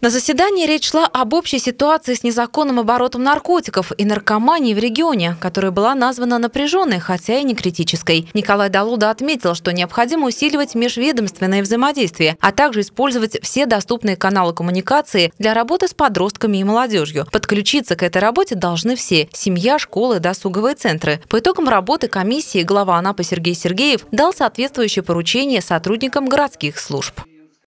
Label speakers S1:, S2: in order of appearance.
S1: На заседании речь шла об общей ситуации с незаконным оборотом наркотиков и наркоманией в регионе, которая была названа напряженной, хотя и не критической. Николай Далуда отметил, что необходимо усиливать межведомственное взаимодействие, а также использовать все доступные каналы коммуникации для работы с подростками и молодежью. Подключиться к этой работе должны все – семья, школы, досуговые центры. По итогам работы комиссии глава Анапы Сергей Сергеев дал соответствующее поручение сотрудникам городских служб.